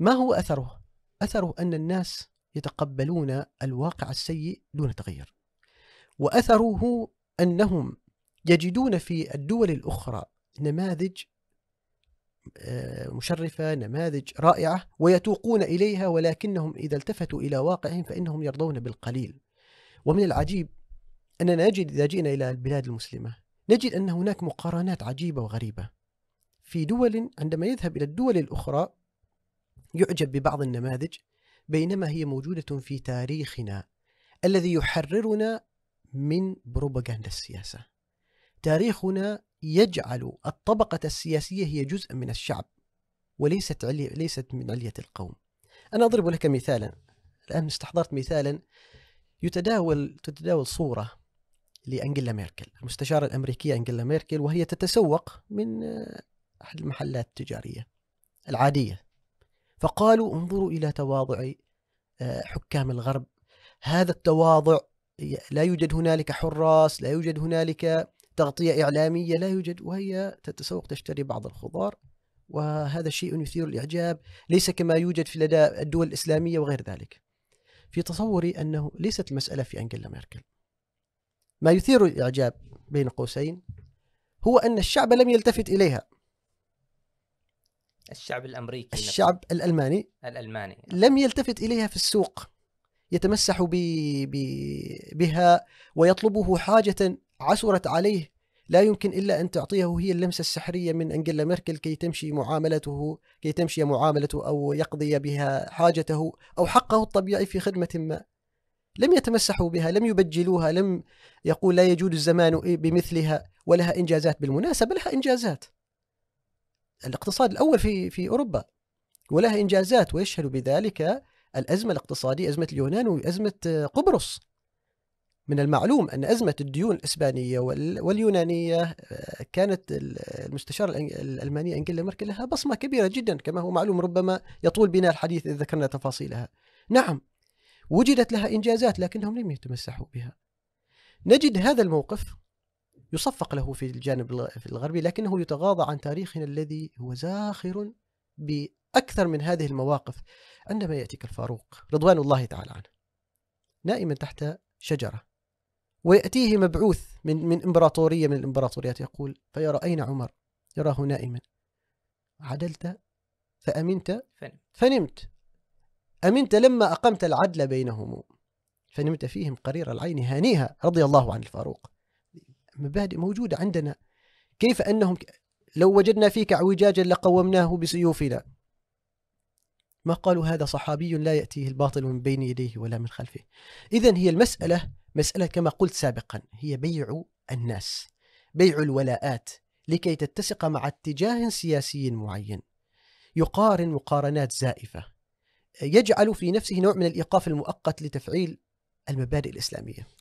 ما هو أثره؟ أثره أن الناس يتقبلون الواقع السيء دون تغير وأثره أنهم يجدون في الدول الأخرى نماذج آه، مشرفة نماذج رائعة ويتوقون إليها ولكنهم إذا التفتوا إلى واقعهم فإنهم يرضون بالقليل ومن العجيب أننا نجد إذا جئنا إلى البلاد المسلمة نجد أن هناك مقارنات عجيبة وغريبة في دول عندما يذهب إلى الدول الأخرى يعجب ببعض النماذج بينما هي موجودة في تاريخنا الذي يحررنا من بروباغندا السياسة تاريخنا يجعل الطبقة السياسية هي جزء من الشعب وليست علي ليست من علية القوم أنا أضرب لك مثالا الآن استحضرت مثالا يتداول تتداول صورة لأنجيلا ميركل المستشارة الأمريكية أنجيلا ميركل وهي تتسوق من أحد المحلات التجارية العادية فقالوا انظروا إلى تواضع آه، حكام الغرب هذا التواضع لا يوجد هنالك حراس لا يوجد هنالك تغطية إعلامية لا يوجد وهي تتسوق تشتري بعض الخضار وهذا شيء يثير الإعجاب ليس كما يوجد في لدى الدول الإسلامية وغير ذلك في تصوري أنه ليست المسألة في انجلا ميركل ما يثير الإعجاب بين قوسين هو أن الشعب لم يلتفت إليها الشعب الامريكي الشعب نفسه. الالماني الالماني لم يلتفت اليها في السوق يتمسح ب... ب... بها ويطلبه حاجه عسرت عليه لا يمكن الا ان تعطيه هي اللمسه السحريه من انجيلا ميركل كي تمشي معاملته كي تمشي معاملته او يقضي بها حاجته او حقه الطبيعي في خدمه ما. لم يتمسحوا بها، لم يبجلوها، لم يقول لا يجود الزمان إيه بمثلها ولها انجازات بالمناسبه لها انجازات. الاقتصاد الأول في في أوروبا ولها إنجازات ويشهد بذلك الأزمة الاقتصادية أزمة اليونان وأزمة قبرص من المعلوم أن أزمة الديون الإسبانية واليونانية آه، كانت المستشارة الألمانية أنجيلا ميركل لها بصمة كبيرة جدا كما هو معلوم ربما يطول بنا الحديث إذا ذكرنا تفاصيلها نعم وجدت لها إنجازات لكنهم لم يتمسحوا بها نجد هذا الموقف يصفق له في الجانب في الغربي لكنه يتغاضى عن تاريخنا الذي هو زاخر بأكثر من هذه المواقف عندما يأتيك الفاروق رضوان الله تعالى عنه نائما تحت شجرة ويأتيه مبعوث من, من إمبراطورية من الإمبراطوريات يقول فيرى أين عمر يراه نائما عدلت فأمنت فنمت أمنت لما أقمت العدل بينهم فنمت فيهم قرير العين هانيها رضي الله عن الفاروق مبادئ موجودة عندنا كيف أنهم لو وجدنا فيك اعوجاجا لقومناه بسيوفنا ما قالوا هذا صحابي لا يأتيه الباطل من بين يديه ولا من خلفه إذا هي المسألة مسألة كما قلت سابقا هي بيع الناس بيع الولاءات لكي تتسق مع اتجاه سياسي معين يقارن مقارنات زائفة يجعل في نفسه نوع من الإيقاف المؤقت لتفعيل المبادئ الإسلامية